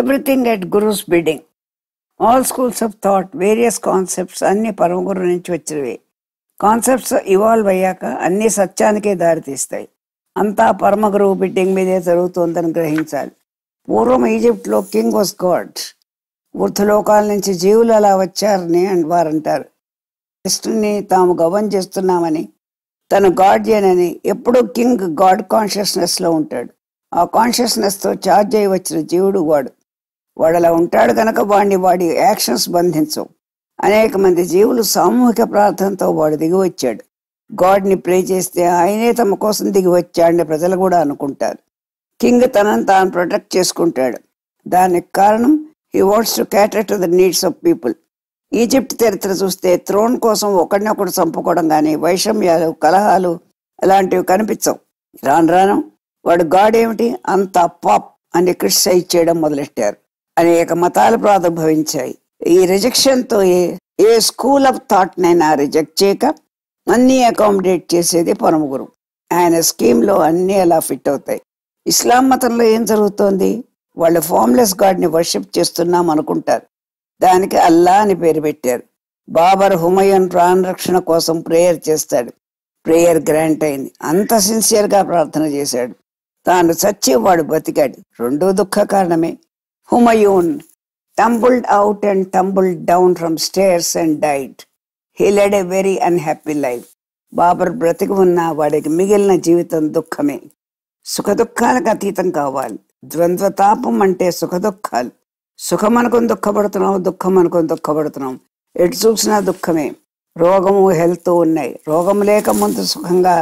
Everything at గురుస్ bidding all schools of thought various concepts అన్ని పరమగురు నుంచి వచ్చినవి కాన్సెప్ట్స్ ఇవాల్వ్ అయ్యాక అన్ని సత్యానికే దారితీస్తాయి అంతా పరమగురువు బిడ్డింగ్ మీదే జరుగుతోందని గ్రహించాలి పూర్వం ఈజిప్ట్లో కింగ్ వాస్ గాడ్ వృద్ధలోకాల నుంచి జీవులు అలా వచ్చారని వారంటారు కృష్ణుని తాము గవన్ చేస్తున్నామని తను అని ఎప్పుడూ కింగ్ గాడ్ కాన్షియస్నెస్లో ఉంటాడు ఆ కాన్షియస్నెస్తో ఛార్జ్ అయి వచ్చిన జీవుడు వాడు వాడు అలా ఉంటాడు కనుక వాడిని వాడి యాక్షన్స్ బంధించవు అనేక మంది జీవులు సామూహిక ప్రార్థనతో వాడు దిగి వచ్చాడు గాడ్ని ప్రే చేస్తే ఆయనే తమ కోసం దిగి వచ్చాడని ప్రజలు కూడా అనుకుంటారు కింగ్ తనను తాను ప్రొటెక్ట్ చేసుకుంటాడు దానికి కారణం he wants to cater to the needs of people Egypt చరిత్ర చూస్తే త్రోన్ కోసం ఒకడినొకడు చంపుకోవడం కానీ వైషమ్యాలు కలహాలు అలాంటివి కనిపించవు రాను రాను వాడు గాడ్ ఏమిటి అంత పాప్ అని క్రిటిసైజ్ చేయడం మొదలెట్టారు అనేక మతాలు ప్రాదుర్భవించాయి ఈ రిజెక్షన్తో ఏ ఏ స్కూల్ ఆఫ్ థాట్నైనా రిజెక్ట్ చేయక అన్నీ అకామిడేట్ చేసేది పరమగురు ఆయన స్కీమ్లో అన్నీ అలా ఫిట్ అవుతాయి ఇస్లాం మతంలో ఏం జరుగుతోంది వాళ్ళు ఫార్మ్లెస్ గాడ్ని వర్షిప్ చేస్తున్నాం అనుకుంటారు దానికి అల్లా అని పేరు పెట్టారు బాబర్ హుమయూన్ ప్రాణరక్షణ కోసం ప్రేయర్ చేస్తాడు ప్రేయర్ గ్రాంట్ అయింది అంత సిన్సియర్గా ప్రార్థన చేశాడు తాను చచ్చేవాడు బతికాడు రెండూ దుఃఖ కారణమే Humayun tumbled out and tumbled down from stairs and died He led a very unhappy life. Babur బ్రతికి ఉన్న వాడికి మిగిలిన జీవితం దుఃఖమే సుఖదుఖాలకు అతీతం కావాలి ద్వంద్వతాపం అంటే సుఖదుఖాలు సుఖం అనుకుని దుఃఖపడుతున్నాం దుఃఖం అనుకుని దుఃఖపడుతున్నాం ఎటు చూసినా దుఃఖమే రోగము హెల్త్ ఉన్నాయి రోగం లేక ముందు సుఖంగా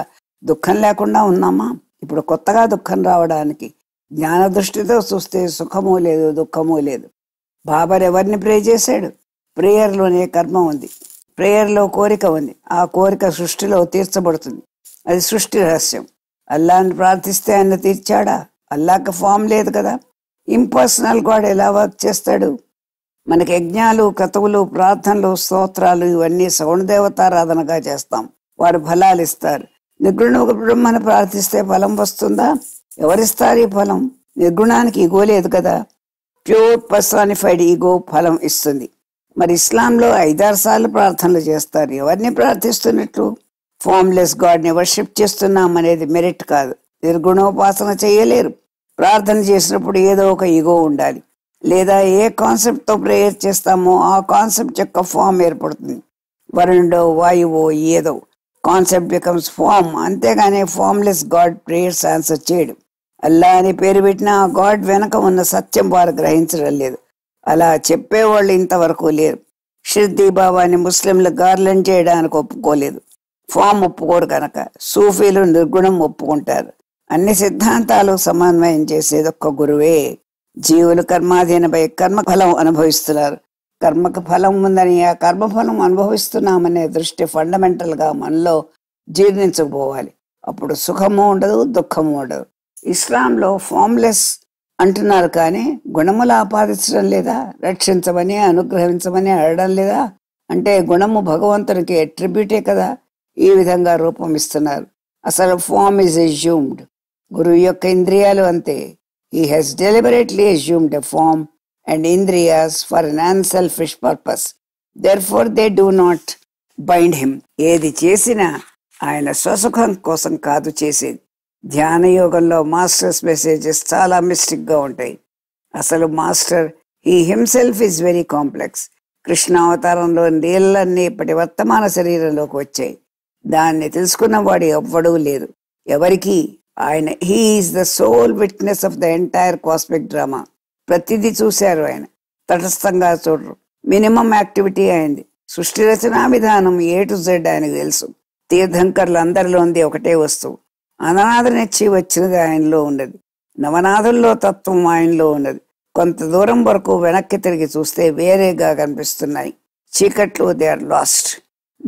దుఃఖం లేకుండా ఉన్నామా ఇప్పుడు కొత్తగా దుఃఖం రావడానికి జ్ఞాన దృష్టితో చూస్తే సుఖము లేదు దుఃఖము లేదు బాబర్ ఎవరిని ప్రే చేశాడు ప్రేయర్లోనే కర్మ ఉంది ప్రేయర్లో కోరిక ఉంది ఆ కోరిక సృష్టిలో తీర్చబడుతుంది అది సృష్టి రహస్యం అల్లాని ప్రార్థిస్తే ఆయన తీర్చాడా అల్లాక ఫామ్ లేదు కదా ఇంపర్సనల్ గాడ్ ఎలా వర్క్ చేస్తాడు మనకి యజ్ఞాలు కథవులు ప్రార్థనలు స్తోత్రాలు ఇవన్నీ సౌండ్ దేవతారాధనగా చేస్తాం వారు ఫలాలు ఇస్తారు నిగ్రుణ బ్రహ్మను ప్రార్థిస్తే ఫలం వస్తుందా ఎవరిస్తారు ఈ ఫలం నిర్గుణానికి ఈగో లేదు కదా ప్యూర్ పర్సానిఫైడ్ ఈగో ఫలం ఇస్తుంది మరి ఇస్లాంలో ఐదారు సార్లు ప్రార్థనలు చేస్తారు ఎవరిని ప్రార్థిస్తున్నట్టు ఫామ్లెస్ గాడ్ని వర్షిప్ చేస్తున్నాం అనేది మెరిట్ కాదు నిర్గుణోపాసన చేయలేరు ప్రార్థన చేసినప్పుడు ఏదో ఒక ఈగో ఉండాలి లేదా ఏ కాన్సెప్ట్తో ప్రేయర్ చేస్తామో ఆ కాన్సెప్ట్ యొక్క ఫామ్ ఏర్పడుతుంది వరుణుడో వాయువో ఏదో కాన్సెప్ట్ బికమ్స్ ఫామ్ అంతేగానే ఫామ్లెస్ గాడ్ ప్రేయర్స్ ఆన్సర్ చేయడు అల్లా అని పేరు పెట్టినా ఆ గాడ్ వెనక ఉన్న సత్యం వారు గ్రహించడం లేదు అలా చెప్పేవాళ్ళు ఇంతవరకు లేరు షిర్దీ బాబాని ముస్లింలు గార్లెండ్ చేయడానికి ఒప్పుకోలేదు ఫామ్ ఒప్పుకోరు కనుక సూఫీలు నిర్గుణం ఒప్పుకుంటారు అన్ని సిద్ధాంతాలు సమన్వయం చేసేది ఒక్క గురువే జీవులు కర్మాధీనపై కర్మ ఫలం అనుభవిస్తున్నారు కర్మకు ఫలం ఉందని ఆ కర్మఫలం అనుభవిస్తున్నామనే దృష్టి ఫండమెంటల్గా మనలో జీర్ణించకపోవాలి అప్పుడు సుఖము ఉండదు దుఃఖము ఉండదు ఇస్లాంలో ఫామ్లెస్ అంటున్నారు కానీ గుణములు ఆపాదించడం లేదా రక్షించమని అనుగ్రహించమని అడడం లేదా అంటే గుణము భగవంతునికి అట్రిబ్యూటే కదా ఈ విధంగా రూపం ఇస్తున్నారు అసలు ఫామ్ ఇస్ ఎజ్యూమ్డ్ గురువు యొక్క ఇంద్రియాలు అంతే ఈ he's deliberately assumed a form and ఇంద్రియాస్ for non selfish purpose therefore they do not bind him ఏది చేసినా ఆయన స్వసుఖం కోసం కాదు చేసేది ధ్యాన యోగంలో మాస్టర్స్ మెసేజెస్ చాలా మిస్టిక్గా ఉంటాయి అసలు master he himself is very complex Krishna అవతారంలో నీళ్ళన్నీ ఇప్పటి వర్తమాన శరీరంలోకి వచ్చాయి దాన్ని తెలుసుకున్న వాడు ఎవ్వడూ లేదు ఎవరికి ఆయన he is the sole witness of the entire cosmic drama ప్రతిదీ చూశారు ఆయన తటస్థంగా చూడరు మినిమం యాక్టివిటీ అయింది సృష్టి రచనా విధానం ఏ టు జెడ్ ఆయనకు తెలుసు తీర్థంకర్లు అందరిలో ఉంది ఒకటే వస్తువు నెచ్చి వచ్చినది ఆయనలో ఉన్నది నవనాథుల్లో తత్వం ఆయనలో ఉన్నది కొంత దూరం వరకు వెనక్కి తిరిగి చూస్తే వేరేగా కనిపిస్తున్నాయి చీకట్లు దే ఆర్ లాస్ట్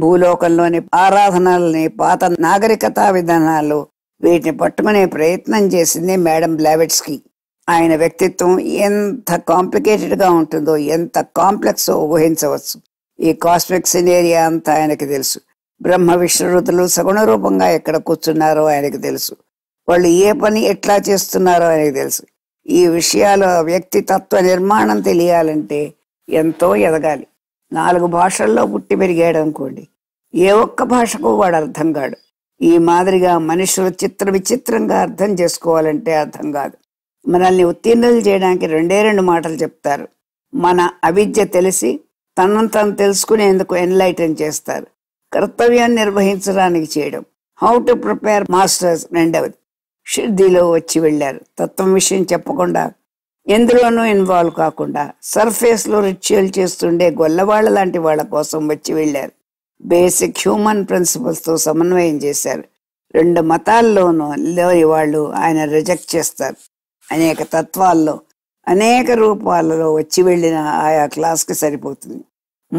భూలోకంలోని ఆరాధనల్ని పాత నాగరికతా విధానాలు వీటిని పట్టుకునే ప్రయత్నం చేసింది మేడం బ్లావెట్స్కి ఆయన వ్యక్తిత్వం ఎంత కాంప్లికేటెడ్గా ఉంటుందో ఎంత కాంప్లెక్స్ ఊహించవచ్చు ఈ కాస్మిక్ సినేరియా అంతా ఆయనకి తెలుసు బ్రహ్మ విష్ణురుతులు సగుణ రూపంగా ఎక్కడ కూర్చున్నారో ఆయనకు తెలుసు వాళ్ళు ఏ పని ఎట్లా చేస్తున్నారో ఆయనకు తెలుసు ఈ విషయాలు వ్యక్తి తత్వ నిర్మాణం తెలియాలంటే ఎంతో ఎదగాలి నాలుగు భాషల్లో పుట్టి పెరిగాడు అనుకోండి ఏ ఒక్క భాషకు వాడు అర్థం కాడు ఈ మాదిరిగా మనుషులు చిత్ర విచిత్రంగా అర్థం చేసుకోవాలంటే అర్థం కాదు మనల్ని ఉత్తీర్ణులు చేయడానికి రెండే రెండు మాటలు చెప్తారు మన అవిద్య తెలిసి తను తెలుసుకునేందుకు ఎన్లైటన్ చేస్తారు కర్తవ్యాన్ని నిర్వహించడానికి చేయడం హౌ టు ప్రిపేర్ మాస్టర్స్ రెండవది షిర్దిలో వచ్చి వెళ్ళారు తత్వం విషయం చెప్పకుండా ఎందులోనూ ఇన్వాల్వ్ కాకుండా సర్ఫేస్లో రిచువల్ చేస్తుండే గొల్లవాళ్ళ లాంటి వాళ్ళ కోసం వచ్చి వెళ్ళారు బేసిక్ హ్యూమన్ ప్రిన్సిపల్స్తో సమన్వయం చేశారు రెండు మతాల్లోనూ లేని వాళ్ళు ఆయన రిజెక్ట్ చేస్తారు అనేక తత్వాల్లో అనేక రూపాలలో వచ్చి వెళ్ళిన ఆయా క్లాస్కి సరిపోతుంది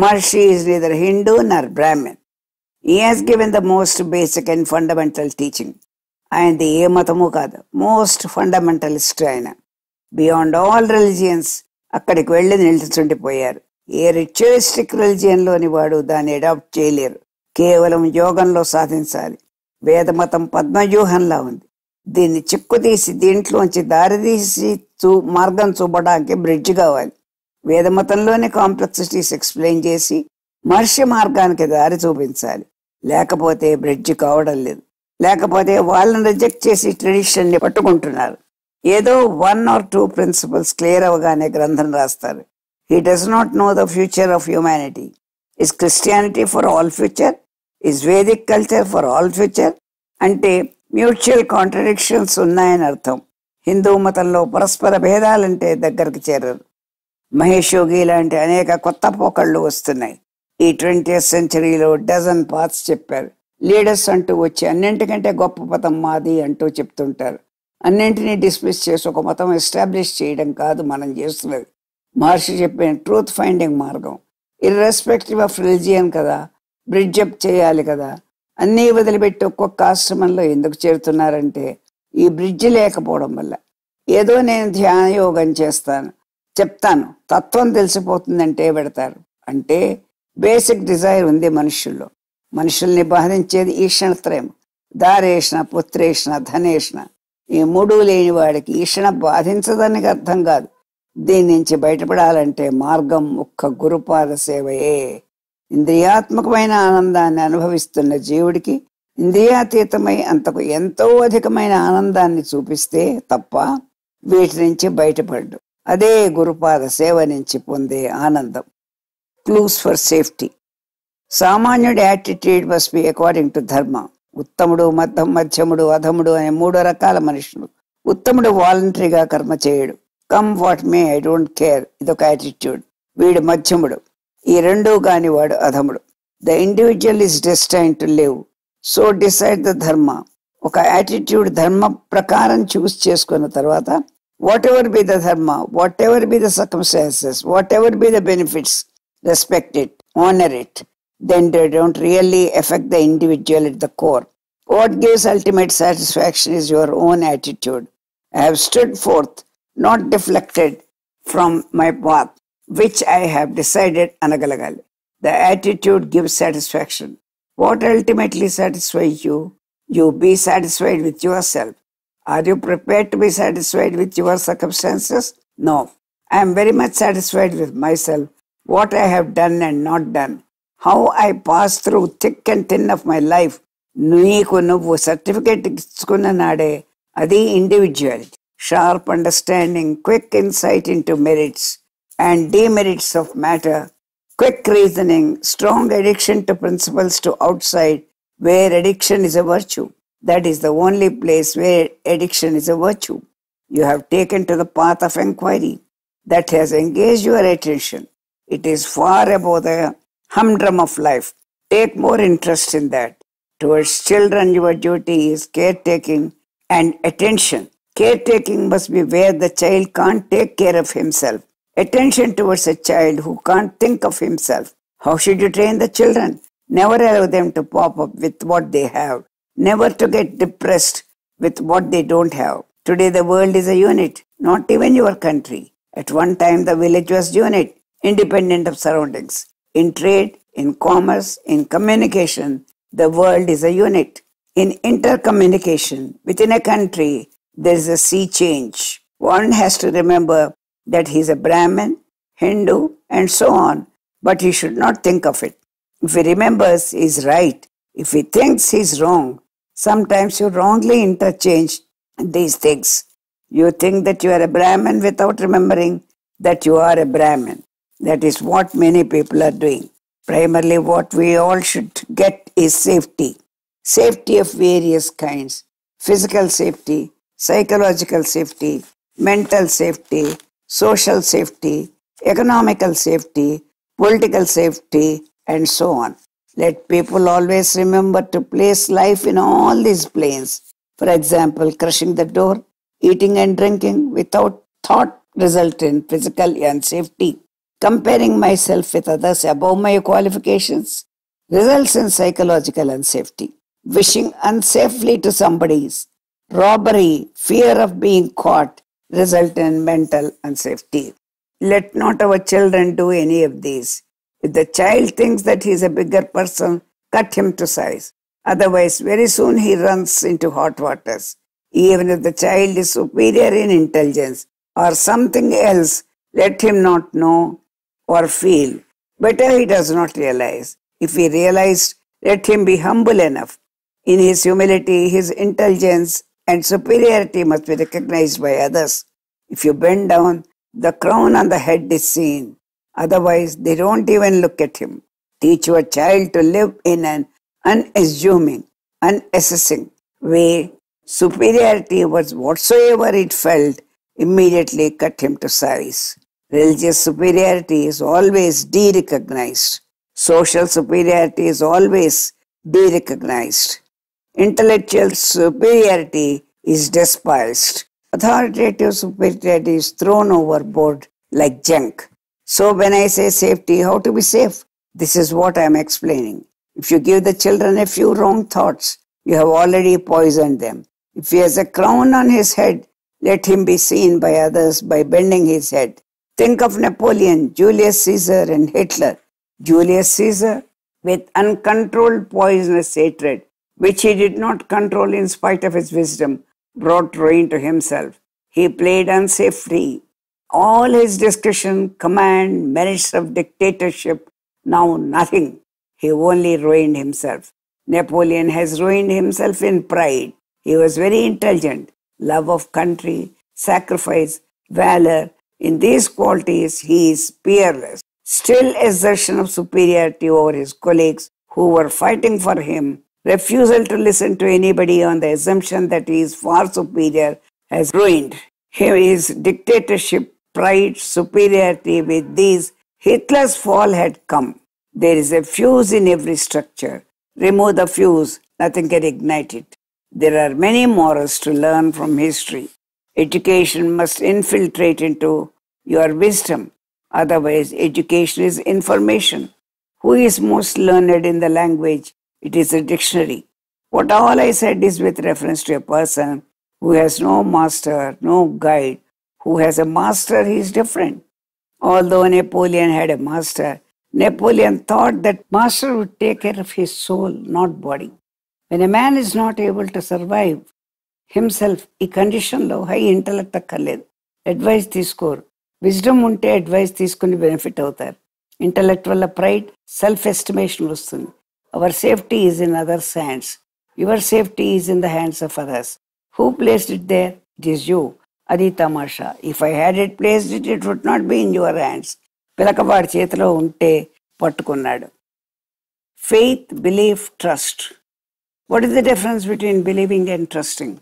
Maharshi is Hindu nor Brahmin he has given the most basic and fundamental teaching ఆయనది ఏ మతము కాదు మోస్ట్ ఫండమెంటలిస్ట్ ఆయన బియాండ్ ఆల్ రిలీజియన్స్ అక్కడికి వెళ్ళి నిలుచుండిపోయారు ఏ రిచువలిస్టిక్ రిలీజియన్లోని వాడు దాన్ని అడాప్ట్ చేయలేరు కేవలం యోగంలో సాధించాలి వేదమతం పద్మవ్యూహంలా ఉంది దీన్ని తీసి దీంట్లోంచి దారితీసి చూ మార్గం చూపడానికి బ్రిడ్జ్ కావాలి వేదమతంలోని కాంప్లెక్సిటీస్ ఎక్స్ప్లెయిన్ చేసి మహర్షి మార్గానికి దారి చూపించాలి లేకపోతే బ్రిడ్జ్ కావడం లేదు లేకపోతే వాళ్ళని రిజెక్ట్ చేసి ట్రెడిషన్ని పట్టుకుంటున్నారు ఏదో one or two principles clear అవగానే గ్రంథం రాస్తారు he does not know the future of humanity is Christianity for all future is Vedic culture for all future అంటే మ్యూచువల్ కాంట్రడిక్షన్స్ ఉన్నాయని అర్థం హిందూ మతంలో పరస్పర భేదాలంటే దగ్గరకు చేరరు మహేష్ యోగి లాంటి అనేక కొత్త పోకళ్ళు వస్తున్నాయి ఈ ట్వంటీ సెంచరీలో డజన్ పాత్స్ చెప్పారు లీడర్స్ అంటూ వచ్చి అన్నింటికంటే గొప్ప మతం మాది అంటూ చెప్తుంటారు అన్నింటినీ డిస్మిస్ చేసి ఒక మతం ఎస్టాబ్లిష్ చేయడం కాదు మనం చేస్తున్నది మహర్షి చెప్పిన ట్రూత్ ఫైండింగ్ మార్గం ఇర్రెస్పెక్టివ్ ఆఫ్ రిలిజియన్ కదా బ్రిడ్జప్ చేయాలి కదా అన్నీ వదిలిపెట్టి ఒక్కొక్క ఆశ్రమంలో ఎందుకు చేరుతున్నారంటే ఈ బ్రిడ్జ్ లేకపోవడం వల్ల ఏదో నేను ధ్యాన యోగం చేస్తాను చెప్తాను తత్వం తెలిసిపోతుందంటే పెడతారు అంటే బేసిక్ డిజైర్ ఉంది మనుషుల్లో మనుషుల్ని బాధించేది ఈషణత్రయం దారేషణ పుత్రేషణ ధనేషణ ఈ మూడు లేని వాడికి ఈషణ బాధించదనికి అర్థం కాదు దీని నుంచి బయటపడాలంటే మార్గం ఒక్క గురుపాద సేవయే ఇంద్రియాత్మకమైన ఆనందాన్ని అనుభవిస్తున్న జీవుడికి ఇంద్రియాతీతమై అంతకు ఎంతో అధికమైన ఆనందాన్ని చూపిస్తే తప్ప వీటి నుంచి బయటపడ్డు అదే గురుపాద సేవ నుంచి పొందే ఆనందం క్లూస్ ఫర్ సేఫ్టీ సామాన్యుడి attitude must be according to dharma ఉత్తముడు మధ్యం మధ్యముడు అధముడు అనే మూడు రకాల మనుషులు ఉత్తముడు వాలంటరీగా కర్మ చేయడు come what may I don't care ఇదొక యాటిట్యూడ్ వీడు మధ్యముడు ఈ రెండూ వాడు అధముడు the individual is destined to live so decide the dharma ఒక యాటిట్యూడ్ ధర్మ ప్రకారం చూస్ చేసుకున్న తర్వాత whatever be the dharma whatever be the circumstances whatever be the benefits respect it, honor it, then they don't really affect the individual at the core. What gives ultimate satisfaction is your own attitude. I have stood forth, not deflected from my path, which I have decided anagalagal. The attitude gives satisfaction. What ultimately satisfies you? You be satisfied with yourself. Are you prepared to be satisfied with your circumstances? No. I am very much satisfied with myself what I have done and not done, how I passed through thick and thin of my life, నీకు నువ్వు certificate ఇచ్చుకున్న నాడే అది individuality sharp understanding quick insight into merits and demerits of matter quick reasoning strong addiction to principles to outside where addiction is a virtue that is the only place where addiction is a virtue you have taken to the path of enquiry that has engage your attention it is far above the humdrum of life. Take more interest in that. Towards children, your duty is caretaking and attention. Caretaking must be where the child can't take care of himself. Attention towards a child who can't think of himself. How should you train the children? Never allow them to pop up with what they have. Never to get depressed with what they don't have. Today the world is a unit, not even your country. At one time the village was unit independent of surroundings. In trade, in commerce, in communication, the world is a unit. In intercommunication within a country, there is a sea change. One has to remember that he is a Brahmin, Hindu, and so on, but he should not think of it. If he remembers, he is right. If he thinks he is wrong, sometimes you wrongly interchange these things. You think that you are a Brahmin without remembering that you are a Brahmin. That is what many people are doing. Primarily, what we all should get is safety. Safety of various kinds physical safety, psychological safety, mental safety, social safety, economical safety, political safety, and so on. Let people always remember to place life in all these planes. For example, crushing the door, eating and drinking without thought result in physical unsafety comparing myself with others above my qualifications results in psychological unsafety. Wishing unsafely to somebody's robbery, fear of being caught result in mental unsafety. Let not our children do any of these. If the child thinks that he is a bigger person, cut him to size. Otherwise, very soon he runs into hot waters. Even if the child is superior in intelligence or something else, let him not know or fail. Better he does not realize. If he realized, let him be humble enough. In his humility, his intelligence and superiority must be recognized by others. If you bend down, the crown on the head is seen. Otherwise, they don't even look at him. Teach your child to live in an unassuming, unassessing way. Superiority was whatsoever it felt immediately cut him to size. Religious superiority is always de recognized. Social superiority is always de recognized. Intellectual superiority is despised. Authoritative superiority is thrown overboard like junk. So, when I say safety, how to be safe? This is what I am explaining. If you give the children a few wrong thoughts, you have already poisoned them. If he has a crown on his head, let him be seen by others by bending his head. Think of Napoleon, Julius Caesar, and Hitler. Julius Caesar, with uncontrolled poisonous hatred, which he did not control in spite of his wisdom, brought ruin to himself. He played unsafely. All his discretion, command, merits of dictatorship, now nothing. He only ruined himself. Napoleon has ruined himself in pride. He was very intelligent, love of country, sacrifice, valor, in these qualities, he is peerless. Still assertion of superiority over his colleagues who were fighting for him, refusal to listen to anybody on the assumption that he is far superior has ruined his dictatorship, pride, superiority. With these, Hitler's fall had come. There is a fuse in every structure. Remove the fuse, nothing can ignite it. There are many morals to learn from history. Education must infiltrate into your wisdom. Otherwise, education is information. Who is most learned in the language? It is a dictionary. What all I said is with reference to a person who has no master, no guide. Who has a master, he is different. Although Napoleon had a master, Napoleon thought that master would take care of his soul, not body. When a man is not able to survive himself ఈ కండిషన్లో high intellect అక్కర్లేదు advice తీసుకోరు wisdom ఉంటే advice తీసుకుని benefit అవుతారు intellect వల్ల pride self estimation వస్తుంది our safety is in others hands your safety is in the hands of others who placed it there it is you అది తమాషా if I had it placed it it would not be in your hands పిలకవాడి చేతిలో ఉంటే పట్టుకున్నాడు faith belief trust what is the difference between believing and trusting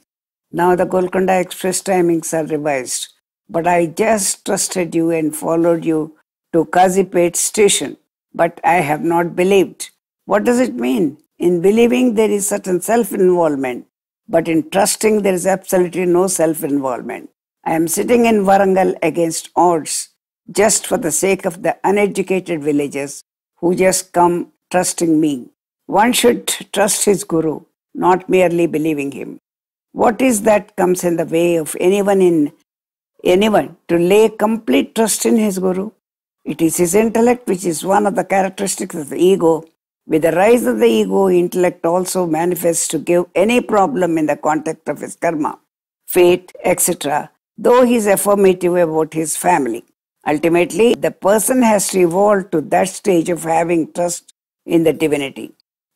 Now the Golconda Express timings are revised, but I just trusted you and followed you to Kazipet station, but I have not believed. What does it mean? In believing, there is certain self involvement, but in trusting, there is absolutely no self involvement. I am sitting in Varangal against odds just for the sake of the uneducated villagers who just come trusting me. One should trust his guru, not merely believing him. What is that comes in the way of anyone in anyone to lay complete trust in his guru? It is his intellect, which is one of the characteristics of the ego. With the rise of the ego, intellect also manifests to give any problem in the context of his karma, fate, etc., though he is affirmative about his family. Ultimately, the person has to evolve to that stage of having trust in the divinity.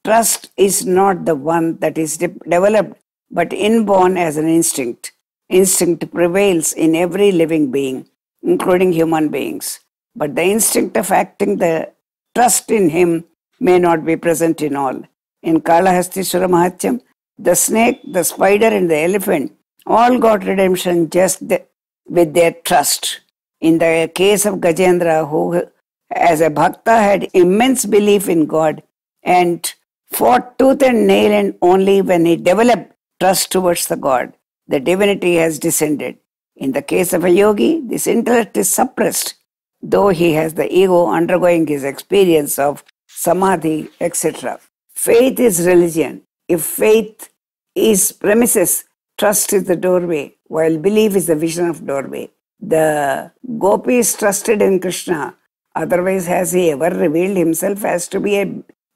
Trust is not the one that is de- developed but inborn as an instinct. Instinct prevails in every living being, including human beings. But the instinct of acting, the trust in him, may not be present in all. In Kalahastiswara Mahatyam, the snake, the spider, and the elephant all got redemption just the, with their trust. In the case of Gajendra, who as a bhakta had immense belief in God and fought tooth and nail, and only when he developed trust towards the God, the divinity has descended. In the case of a yogi, this intellect is suppressed, though he has the ego undergoing his experience of samadhi, etc. Faith is religion. If faith is premises, trust is the doorway, while belief is the vision of doorway. The gopi is trusted in Krishna, otherwise, has he ever revealed himself as to be a,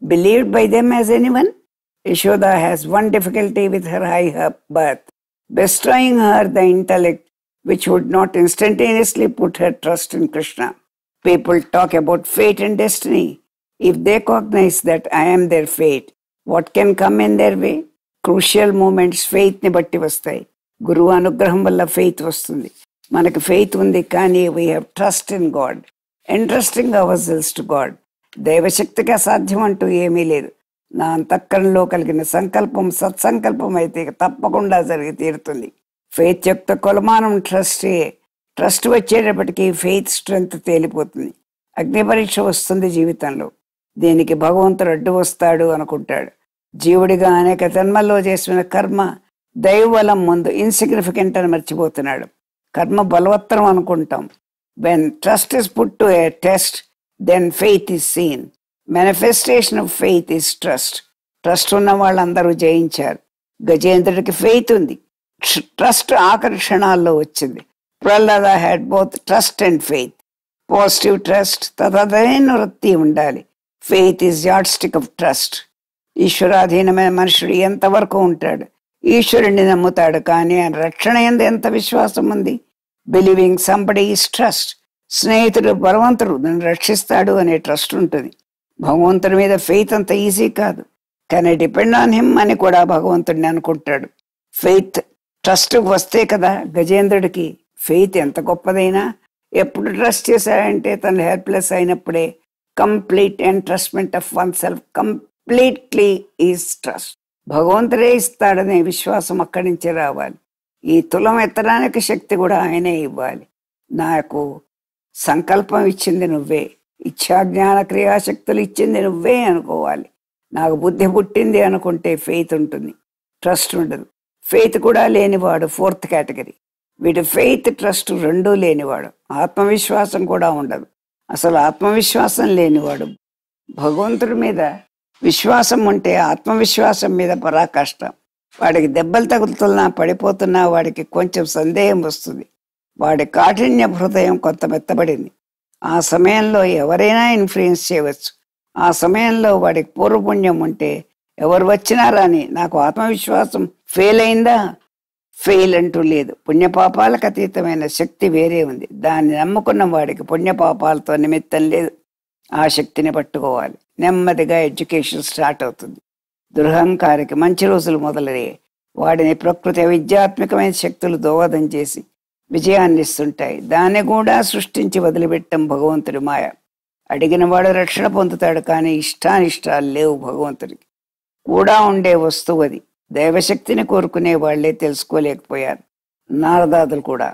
believed by them as anyone? Yashoda has one difficulty with her high birth, bestowing her the intellect which would not instantaneously put her trust in Krishna. People talk about fate and destiny. If they cognize that I am their fate, what can come in their way? crucial moments ఫెయిత్ని బట్టి వస్తాయి గురువు అనుగ్రహం వల్ల faith వస్తుంది మనకు faith ఉంది కానీ we have trust in God entrusting ourselves to God దైవశక్తికి అసాధ్యం అంటూ ఏమీ లేదు నా అంతఃకరణలో కలిగిన సంకల్పం సత్సంకల్పం అయితే తప్పకుండా జరిగి తీరుతుంది ఫెయిత్ యొక్క కొలమానం ట్రస్టే ట్రస్ట్ వచ్చేటప్పటికీ ఫెయిత్ స్ట్రెంగ్త్ తేలిపోతుంది అగ్ని పరీక్ష వస్తుంది జీవితంలో దీనికి భగవంతుడు అడ్డు వస్తాడు అనుకుంటాడు జీవుడిగా అనేక జన్మల్లో చేసిన కర్మ దైవలం ముందు ఇన్సిగ్నిఫికెంట్ అని మర్చిపోతున్నాడు కర్మ బలవత్తరం అనుకుంటాం when trust is put to a test then faith is seen manifestation of faith is trust trust ఉన్న వాళ్ళందరూ జయించారు గజేంద్రుడికి ఫెయిత్ ఉంది ట్రస్ట్ ఆకర్షణాల్లో వచ్చింది Prahlada had both trust and faith positive trust తదైన వృత్తి ఉండాలి faith is yardstick of trust ఈశ్వరాధీనమైన మనుషుడు ఎంతవరకు ఉంటాడు ఈశ్వరుడిని నమ్ముతాడు కానీ ఆయన రక్షణ ఎందు ఎంత విశ్వాసం ఉంది బిలీవింగ్ సంబడి ఈస్ ట్రస్ట్ స్నేహితుడు బలవంతుడు నన్ను రక్షిస్తాడు అనే ట్రస్ట్ ఉంటుంది భగవంతుడి మీద ఫెయిత్ అంత ఈజీ కాదు కానీ డిపెండ్ ఆన్ హిమ్ అని కూడా భగవంతుడిని అనుకుంటాడు ఫెయిత్ ట్రస్ట్ వస్తే కదా గజేంద్రుడికి ఫెయిత్ ఎంత గొప్పదైనా ఎప్పుడు ట్రస్ట్ చేశాడంటే తను హెల్ప్లెస్ అయినప్పుడే complete entrustment of oneself completely is trust భగవంతుడే ఇస్తాడనే విశ్వాసం అక్కడి నుంచి రావాలి ఈ తులం ఎత్తడానికి శక్తి కూడా ఆయనే ఇవ్వాలి నాకు సంకల్పం ఇచ్చింది నువ్వే ఇచ్చా జ్ఞాన క్రియాశక్తులు ఇచ్చింది నువ్వే అనుకోవాలి నాకు బుద్ధి పుట్టింది అనుకుంటే ఫెయిత్ ఉంటుంది ట్రస్ట్ ఉండదు ఫెయిత్ కూడా లేనివాడు ఫోర్త్ కేటగిరీ వీడు ఫెయిత్ ట్రస్ట్ రెండూ లేనివాడు ఆత్మవిశ్వాసం కూడా ఉండదు అసలు ఆత్మవిశ్వాసం లేనివాడు భగవంతుడి మీద విశ్వాసం ఉంటే ఆత్మవిశ్వాసం మీద పరా కష్టం వాడికి దెబ్బలు తగులుతున్నా పడిపోతున్నా వాడికి కొంచెం సందేహం వస్తుంది వాడి కాఠిన్య హృదయం కొంత మెత్తబడింది ఆ సమయంలో ఎవరైనా ఇన్ఫ్లుయెన్స్ చేయవచ్చు ఆ సమయంలో వాడికి పూర్వపుణ్యం ఉంటే ఎవరు వచ్చినా రాని నాకు ఆత్మవిశ్వాసం ఫెయిల్ అయిందా ఫెయిల్ అంటూ లేదు పుణ్యపాపాలకు అతీతమైన శక్తి వేరే ఉంది దాన్ని నమ్ముకున్న వాడికి పుణ్యపాపాలతో నిమిత్తం లేదు ఆ శక్తిని పట్టుకోవాలి నెమ్మదిగా ఎడ్యుకేషన్ స్టార్ట్ అవుతుంది దుర్హంకారికి మంచి రోజులు మొదలయ్యాయి వాడిని ప్రకృతి విద్యాత్మకమైన శక్తులు దోహదం చేసి విజయాన్ని ఇస్తుంటాయి దాన్ని కూడా సృష్టించి వదిలిపెట్టం భగవంతుడి మాయ అడిగిన వాడు రక్షణ పొందుతాడు కానీ ఇష్టానిష్టాలు లేవు భగవంతుడికి కూడా ఉండే వస్తువు అది దైవశక్తిని కోరుకునే వాళ్లే తెలుసుకోలేకపోయారు నారదాదులు కూడా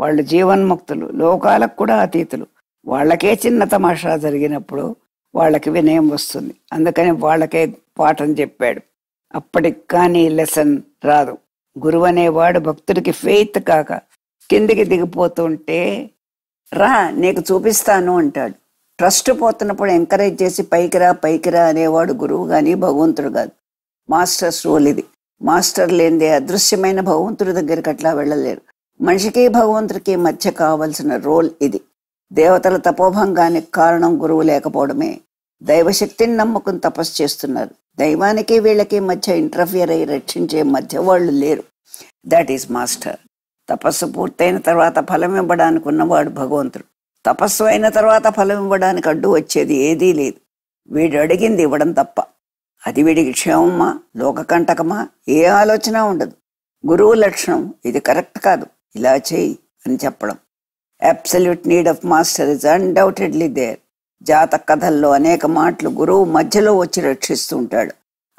వాళ్ళు జీవన్ముక్తులు లోకాలకు కూడా అతీతులు వాళ్ళకే చిన్న తమాషా జరిగినప్పుడు వాళ్ళకి వినయం వస్తుంది అందుకని వాళ్ళకే పాఠం చెప్పాడు అప్పటికి కానీ లెసన్ రాదు గురువు అనేవాడు భక్తుడికి ఫెయిత్ కాక కిందికి దిగిపోతుంటే రా నీకు చూపిస్తాను అంటాడు ట్రస్ట్ పోతున్నప్పుడు ఎంకరేజ్ చేసి పైకిరా పైకిరా అనేవాడు గురువు కానీ భగవంతుడు కాదు మాస్టర్స్ రోల్ ఇది మాస్టర్ లేనిదే అదృశ్యమైన భగవంతుడి దగ్గరికి అట్లా వెళ్ళలేరు మనిషికి భగవంతుడికి మధ్య కావలసిన రోల్ ఇది దేవతల తపోభంగానికి కారణం గురువు లేకపోవడమే దైవశక్తిని నమ్మకం తపస్సు చేస్తున్నారు దైవానికి వీళ్ళకి మధ్య ఇంటర్ఫియర్ అయ్యి రక్షించే మధ్య వాళ్ళు లేరు దట్ ఈస్ మాస్టర్ తపస్సు పూర్తయిన తర్వాత ఫలం ఇవ్వడానికి ఉన్నవాడు భగవంతుడు తపస్సు అయిన తర్వాత ఫలం ఇవ్వడానికి అడ్డు వచ్చేది ఏదీ లేదు వీడు అడిగింది ఇవ్వడం తప్ప అది వీడికి క్షేమమా లోకకంటకమా ఏ ఆలోచన ఉండదు గురువు లక్షణం ఇది కరెక్ట్ కాదు ఇలా చేయి అని చెప్పడం absolute need of master is undoubtedly there జాతక కథల్లో అనేక మాటలు గురువు మధ్యలో వచ్చి రక్షిస్తుంటాడు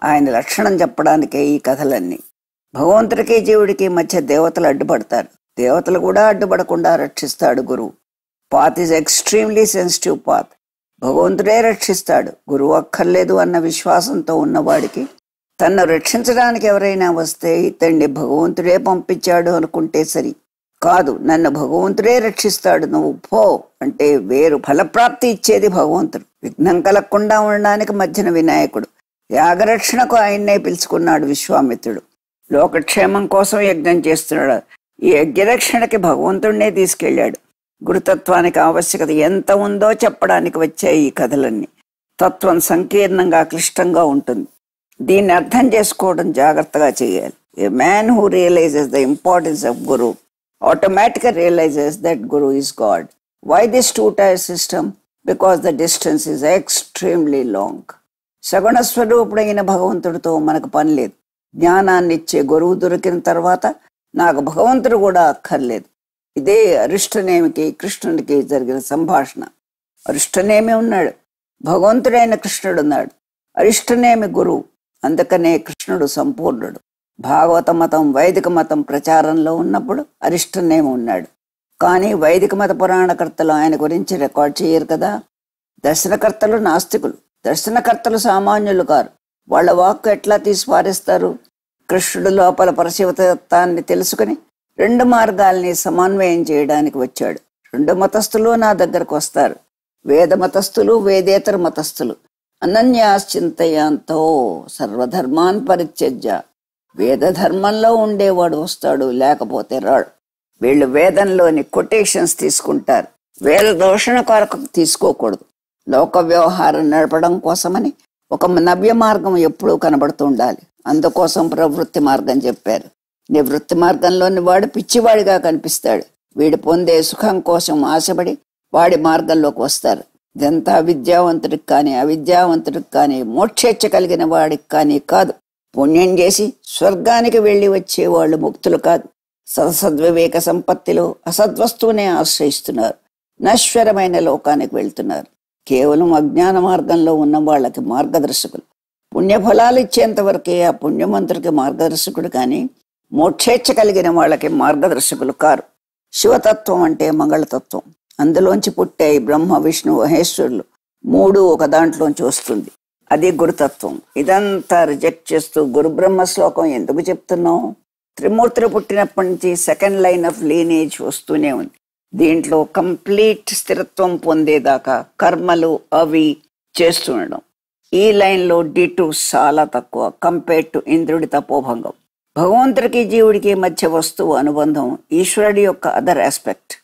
ఆయన లక్షణం చెప్పడానికే ఈ కథలన్నీ భగవంతుడికి జీవుడికి మధ్య దేవతలు అడ్డుపడతారు దేవతలు కూడా అడ్డుపడకుండా రక్షిస్తాడు గురువు path is extremely sensitive path భగవంతుడే రక్షిస్తాడు గురువు అక్కర్లేదు అన్న విశ్వాసంతో ఉన్నవాడికి తన్ను రక్షించడానికి ఎవరైనా వస్తే ఇతన్ని భగవంతుడే పంపించాడు అనుకుంటే సరి కాదు నన్ను భగవంతుడే రక్షిస్తాడు నువ్వు పో అంటే వేరు ఫలప్రాప్తి ఇచ్చేది భగవంతుడు విఘ్నం కలగకుండా ఉండడానికి మధ్యన వినాయకుడు యాగరక్షణకు ఆయన్నే పిలుచుకున్నాడు విశ్వామిత్రుడు లోకక్షేమం కోసం యజ్ఞం చేస్తున్నాడు ఈ యజ్ఞరక్షణకి భగవంతుడినే తీసుకెళ్ళాడు గురుతత్వానికి ఆవశ్యకత ఎంత ఉందో చెప్పడానికి వచ్చాయి ఈ కథలన్నీ తత్వం సంకీర్ణంగా క్లిష్టంగా ఉంటుంది దీన్ని అర్థం చేసుకోవడం జాగ్రత్తగా చేయాలి a man who realises the importance of guru ఆటోమేటిక్గా realises that guru is God why this two tier system because the distance is extremely long సగుణ స్వరూపుడైన భగవంతుడితో మనకు పని లేదు జ్ఞానాన్ని ఇచ్చే గురువు దొరికిన తర్వాత నాకు భగవంతుడు కూడా అక్కర్లేదు ఇదే అరిష్టనేమికి కృష్ణుడికి జరిగిన సంభాషణ అరిష్టనేమి ఉన్నాడు భగవంతుడైన కృష్ణుడు ఉన్నాడు అరిష్టనేమి గురువు అందుకనే కృష్ణుడు సంపూర్ణుడు భాగవత మతం వైదిక మతం ప్రచారంలో ఉన్నప్పుడు అరిష్టనేమి ఉన్నాడు కానీ వైదిక మత పురాణకర్తలు ఆయన గురించి రికార్డ్ చేయరు కదా దర్శనకర్తలు నాస్తికులు దర్శనకర్తలు సామాన్యులు కారు వాళ్ళ వాక్కు ఎట్లా తీసి పారేస్తారు కృష్ణుడు లోపల పరశివతత్వాన్ని తెలుసుకుని రెండు మార్గాల్ని సమన్వయం చేయడానికి వచ్చాడు రెండు మతస్థులు నా దగ్గరకు వస్తారు వేద మతస్థులు వేదేతర మతస్థులు అనన్యాశ్చింతయాంతో సర్వధర్మాన్ పరిత్యజ్య వేద ధర్మంలో ఉండేవాడు వస్తాడు లేకపోతే రాడు వీళ్ళు వేదంలోని కొటేషన్స్ తీసుకుంటారు వేద దోషణ కొరకు తీసుకోకూడదు లోక వ్యవహారం నడపడం కోసమని ఒక నవ్య మార్గం ఎప్పుడూ కనబడుతూ ఉండాలి అందుకోసం ప్రవృత్తి మార్గం చెప్పారు నివృత్తి మార్గంలోని వాడు పిచ్చివాడిగా కనిపిస్తాడు వీడు పొందే సుఖం కోసం ఆశపడి వాడి మార్గంలోకి వస్తారు ఇదంతా విద్యావంతుడికి కానీ అవిద్యావంతుడికి కానీ మోక్షేచ్ఛ కలిగిన వాడికి కానీ కాదు పుణ్యం చేసి స్వర్గానికి వెళ్ళి వచ్చేవాళ్ళు ముక్తులు కాదు సదసద్వివేక సంపత్తిలో అసద్వస్తువునే ఆశ్రయిస్తున్నారు నశ్వరమైన లోకానికి వెళ్తున్నారు కేవలం అజ్ఞాన మార్గంలో ఉన్న వాళ్ళకి మార్గదర్శకులు పుణ్యఫలాలు ఇచ్చేంత వరకే ఆ పుణ్యమంతుడికి మార్గదర్శకుడు కానీ మోక్షేచ్ఛ కలిగిన వాళ్ళకి మార్గదర్శకులు కారు శివతత్వం అంటే మంగళతత్వం అందులోంచి పుట్టే బ్రహ్మ విష్ణు మహేశ్వరులు మూడు ఒక దాంట్లోంచి వస్తుంది అది గురుతత్వం ఇదంతా రిజెక్ట్ చేస్తూ గురుబ్రహ్మ శ్లోకం ఎందుకు చెప్తున్నాం త్రిమూర్తులు పుట్టినప్పటి నుంచి సెకండ్ లైన్ ఆఫ్ లీనేజ్ వస్తూనే ఉంది దీంట్లో కంప్లీట్ స్థిరత్వం పొందేదాకా కర్మలు అవి చేస్తుండడం ఈ లైన్లో డిటు చాలా తక్కువ కంపేర్ టు ఇంద్రుడి తపోభంగం భగవంతుడికి జీవుడికి మధ్య వస్తువు అనుబంధం ఈశ్వరుడి యొక్క అదర్ ఆస్పెక్ట్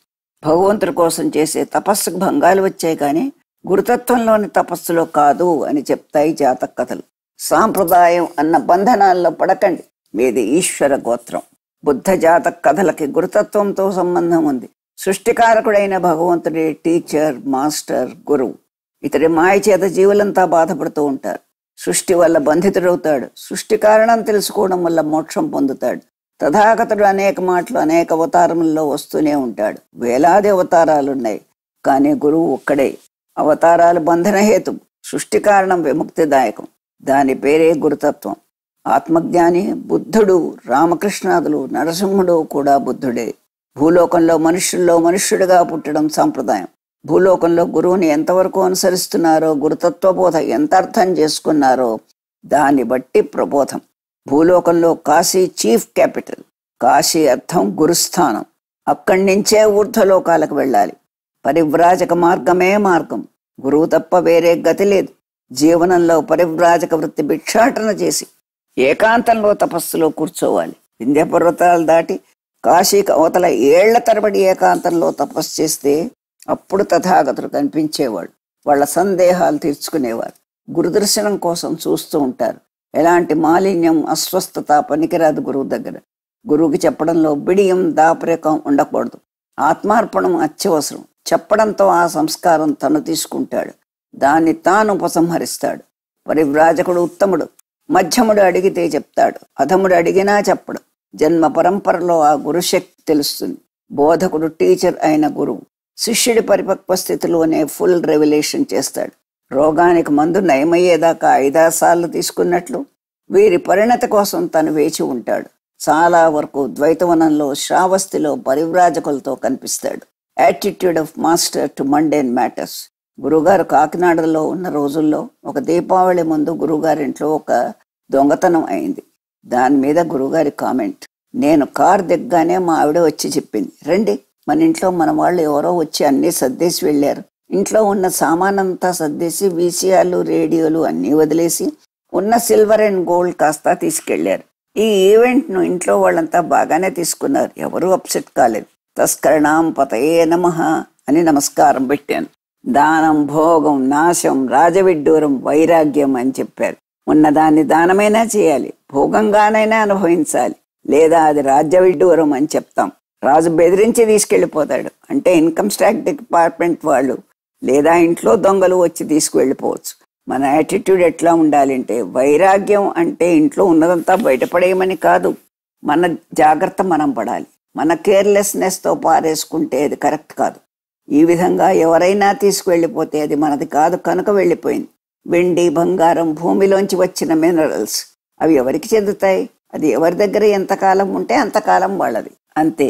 భగవంతుడి కోసం చేసే తపస్సుకు భంగాలు వచ్చాయి కానీ గురుతత్వంలోని తపస్సులో కాదు అని చెప్తాయి జాతక కథలు సాంప్రదాయం అన్న బంధనాల్లో పడకండి మీది ఈశ్వర గోత్రం బుద్ధ జాతక కథలకి గురుతత్వంతో సంబంధం ఉంది సృష్టికారకుడైన భగవంతుడే టీచర్ మాస్టర్ గురువు ఇతడి మాయ చేత జీవులంతా బాధపడుతూ ఉంటారు సృష్టి వల్ల బంధితుడవుతాడు సృష్టి కారణం తెలుసుకోవడం వల్ల మోక్షం పొందుతాడు తథాగతుడు అనేక మాటలు అనేక అవతారముల్లో వస్తూనే ఉంటాడు వేలాది అవతారాలున్నాయి కానీ గురువు ఒక్కడే అవతారాలు బంధనహేతు సృష్టి కారణం విముక్తిదాయకం దాని పేరే గురుతత్వం ఆత్మజ్ఞాని బుద్ధుడు రామకృష్ణాదులు నరసింహుడు కూడా బుద్ధుడే భూలోకంలో మనుష్యుల్లో మనుష్యుడిగా పుట్టడం సాంప్రదాయం భూలోకంలో గురువుని ఎంతవరకు అనుసరిస్తున్నారో గురుతత్వబోధ ఎంత అర్థం చేసుకున్నారో దాన్ని బట్టి ప్రబోధం భూలోకంలో కాశీ చీఫ్ క్యాపిటల్ కాశీ అర్థం గురుస్థానం అక్కడి నుంచే ఊర్ధ్వలోకాలకు వెళ్ళాలి పరివ్రాజక మార్గమే మార్గం గురువు తప్ప వేరే గతి లేదు జీవనంలో పరివ్రాజక వృత్తి భిక్షాటన చేసి ఏకాంతంలో తపస్సులో కూర్చోవాలి వింధ్యపర్వతాలు దాటి కాశీ అవతల ఏళ్ల తరబడి ఏకాంతంలో తపస్సు చేస్తే అప్పుడు తథాగతుడు కనిపించేవాడు వాళ్ళ సందేహాలు తీర్చుకునేవారు గురుదర్శనం కోసం చూస్తూ ఉంటారు ఎలాంటి మాలిన్యం అస్వస్థత పనికిరాదు గురువు దగ్గర గురువుకి చెప్పడంలో బిడియం దాపరికం ఉండకూడదు ఆత్మార్పణం అత్యవసరం చెప్పడంతో ఆ సంస్కారం తను తీసుకుంటాడు దాన్ని తాను ఉపసంహరిస్తాడు పరివ్రాజకుడు ఉత్తముడు మధ్యముడు అడిగితే చెప్తాడు అధముడు అడిగినా చెప్పడు జన్మ పరంపరలో ఆ గురుశక్తి తెలుస్తుంది బోధకుడు టీచర్ అయిన గురువు శిష్యుడి పరిపక్వ స్థితిలోనే ఫుల్ రెవల్యూషన్ చేస్తాడు రోగానికి మందు నయమయ్యేదాకా ఐదారు సార్లు తీసుకున్నట్లు వీరి పరిణతి కోసం తను వేచి ఉంటాడు చాలా వరకు ద్వైతవనంలో శ్రావస్తిలో పరివ్రాజకులతో కనిపిస్తాడు attitude of master to mundane matters గురుగారు కాకినాడలో ఉన్న రోజుల్లో ఒక దీపావళి ముందు గురుగారింట్లో ఒక దొంగతనం అయింది దాని మీద గురువుగారి కామెంట్ నేను కార్ దిగ్గానే మా ఆవిడ వచ్చి చెప్పింది రండి మన ఇంట్లో మన వాళ్ళు ఎవరో వచ్చి అన్నీ సర్దేసి వెళ్ళారు ఇంట్లో ఉన్న సామానంతా సర్దేసి వీసీఆర్లు రేడియోలు అన్నీ వదిలేసి ఉన్న సిల్వర్ అండ్ గోల్డ్ కాస్త తీసుకెళ్లారు ఈ ఈవెంట్ను ఇంట్లో వాళ్ళంతా బాగానే తీసుకున్నారు ఎవరూ అప్సెట్ కాలేదు తస్కరణాం పతయే నమ అని నమస్కారం పెట్టాను దానం భోగం నాశం రాజవిడ్డూరం వైరాగ్యం అని చెప్పారు ఉన్నదాన్ని దానమైనా చేయాలి భోగంగానైనా అనుభవించాలి లేదా అది రాజ్య విడ్డూరం అని చెప్తాం రాజు బెదిరించి తీసుకెళ్ళిపోతాడు అంటే ఇన్కమ్ ట్యాక్స్ డిపార్ట్మెంట్ వాళ్ళు లేదా ఇంట్లో దొంగలు వచ్చి తీసుకువెళ్ళిపోవచ్చు మన యాటిట్యూడ్ ఎట్లా ఉండాలంటే వైరాగ్యం అంటే ఇంట్లో ఉన్నదంతా బయటపడేయమని కాదు మన జాగ్రత్త మనం పడాలి మన కేర్లెస్నెస్తో పారేసుకుంటే అది కరెక్ట్ కాదు ఈ విధంగా ఎవరైనా తీసుకువెళ్ళిపోతే అది మనది కాదు కనుక వెళ్ళిపోయింది వెండి బంగారం భూమిలోంచి వచ్చిన మినరల్స్ అవి ఎవరికి చెందుతాయి అది ఎవరి దగ్గర ఎంతకాలం ఉంటే అంతకాలం వాళ్ళది అంతే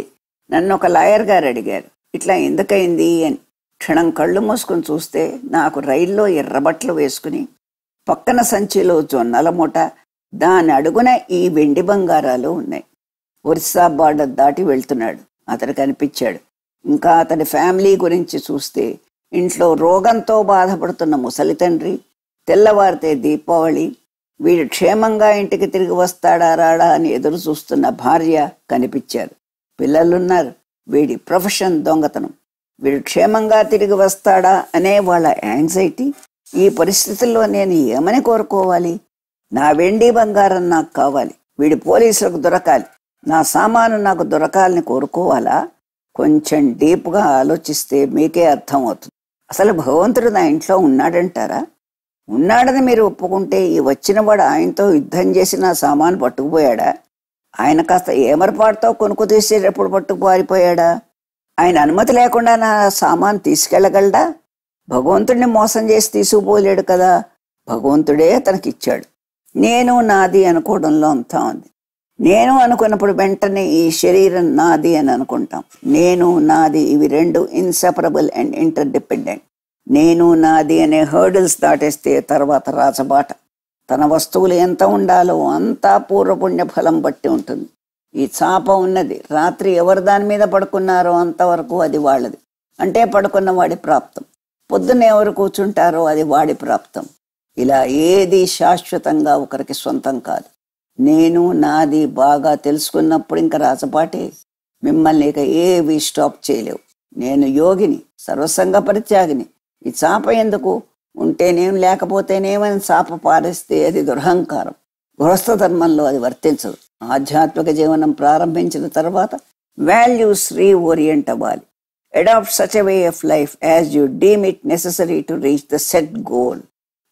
నన్ను ఒక లాయర్ గారు అడిగారు ఇట్లా ఎందుకైంది అని క్షణం కళ్ళు మూసుకుని చూస్తే నాకు రైల్లో ఎర్రబట్టలు వేసుకుని పక్కన సంచిలో జొన్నల మూట దాని అడుగున ఈ వెండి బంగారాలు ఉన్నాయి ఒరిస్సా బార్డర్ దాటి వెళ్తున్నాడు అతను కనిపించాడు ఇంకా అతని ఫ్యామిలీ గురించి చూస్తే ఇంట్లో రోగంతో బాధపడుతున్న ముసలి తండ్రి తెల్లవారితే దీపావళి వీడు క్షేమంగా ఇంటికి తిరిగి వస్తాడా రాడా అని ఎదురు చూస్తున్న భార్య కనిపించారు పిల్లలున్నారు వీడి ప్రొఫెషన్ దొంగతనం వీడు క్షేమంగా తిరిగి వస్తాడా అనే వాళ్ళ యాంగ్జైటీ ఈ పరిస్థితుల్లో నేను ఏమని కోరుకోవాలి నా వెండి బంగారం నాకు కావాలి వీడి పోలీసులకు దొరకాలి నా సామాను నాకు దొరకాలని కోరుకోవాలా కొంచెం డీప్గా ఆలోచిస్తే మీకే అర్థం అవుతుంది అసలు భగవంతుడు నా ఇంట్లో ఉన్నాడంటారా ఉన్నాడని మీరు ఒప్పుకుంటే ఈ వచ్చినవాడు ఆయనతో యుద్ధం చేసి నా సామాను పట్టుకుపోయాడా ఆయన కాస్త ఏమరపాటుతో కొనుక్కు తీసేటప్పుడు పట్టుకు ఆయన అనుమతి లేకుండా నా సామాన్ తీసుకెళ్ళగలడా భగవంతుడిని మోసం చేసి తీసుకుపోలేడు కదా భగవంతుడే తనకిచ్చాడు నేను నాది అనుకోవడంలో అంతా ఉంది నేను అనుకున్నప్పుడు వెంటనే ఈ శరీరం నాది అని అనుకుంటాం నేను నాది ఇవి రెండు ఇన్సపరబుల్ అండ్ ఇంటర్డిపెండెంట్ నేను నాది అనే హర్డిల్స్ దాటేస్తే తర్వాత రాజబాట తన వస్తువులు ఎంత ఉండాలో అంతా పూర్వపుణ్య ఫలం బట్టి ఉంటుంది ఈ చాప ఉన్నది రాత్రి ఎవరు దాని మీద పడుకున్నారో అంతవరకు అది వాళ్ళది అంటే పడుకున్న వాడి ప్రాప్తం పొద్దున్న ఎవరు కూర్చుంటారో అది వాడి ప్రాప్తం ఇలా ఏది శాశ్వతంగా ఒకరికి సొంతం కాదు నేను నాది బాగా తెలుసుకున్నప్పుడు ఇంకా రాజపాటే మిమ్మల్ని ఇక ఏవి స్టాప్ చేయలేవు నేను యోగిని సర్వసంగ పరిత్యాగిని ఈ చాప ఎందుకు ఉంటేనేం లేకపోతేనేమని చాప పారిస్తే అది దురహంకారం గృహస్థ ధర్మంలో అది వర్తించదు ఆధ్యాత్మిక జీవనం ప్రారంభించిన తర్వాత వాల్యూస్ ఓరియంట్ అవ్వాలి adopt such a way of life as you deem it necessary to reach the set goal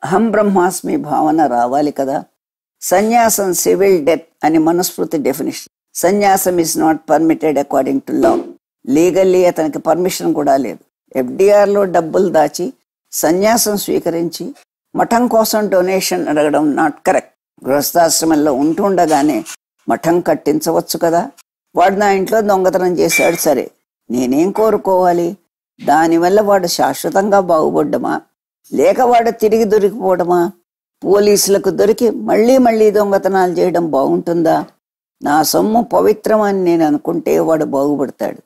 అహం బ్రహ్మాస్మి భావన రావాలి కదా సన్యాసం సివిల్ డెత్ అని మనుస్మృతి డెఫినేషన్ సన్యాసం is not permitted according to law legally అతనికి పర్మిషన్ కూడా లేదు ఎఫ్డిఆర్లో డబ్బులు దాచి సన్యాసం స్వీకరించి మఠం కోసం డొనేషన్ అడగడం నాట్ కరెక్ట్ గృహస్థాశ్రమంలో ఉంటుండగానే మఠం కట్టించవచ్చు కదా వాడు నా ఇంట్లో దొంగతనం చేశాడు సరే నేనేం కోరుకోవాలి దానివల్ల వాడు శాశ్వతంగా బాగుపడ్డమా లేక వాడు తిరిగి దొరికిపోవడమా పోలీసులకు దొరికి మళ్ళీ మళ్ళీ దొంగతనాలు చేయడం బాగుంటుందా నా సొమ్ము పవిత్రం అని నేను అనుకుంటే వాడు బాగుపడతాడు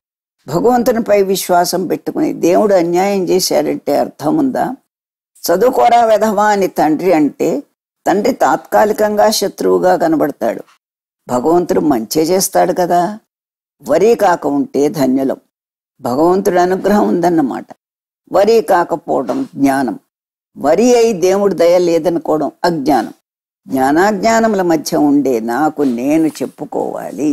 భగవంతునిపై విశ్వాసం పెట్టుకుని దేవుడు అన్యాయం చేశాడంటే అర్థం ఉందా చదువుకోరా వెధవా అని తండ్రి అంటే తండ్రి తాత్కాలికంగా శత్రువుగా కనబడతాడు భగవంతుడు మంచే చేస్తాడు కదా వరి కాక ఉంటే ధన్యులం భగవంతుడు అనుగ్రహం ఉందన్నమాట వరి కాకపోవడం జ్ఞానం వరి అయి దేవుడు దయ లేదనుకోవడం అజ్ఞానం జ్ఞానాజ్ఞానముల మధ్య ఉండే నాకు నేను చెప్పుకోవాలి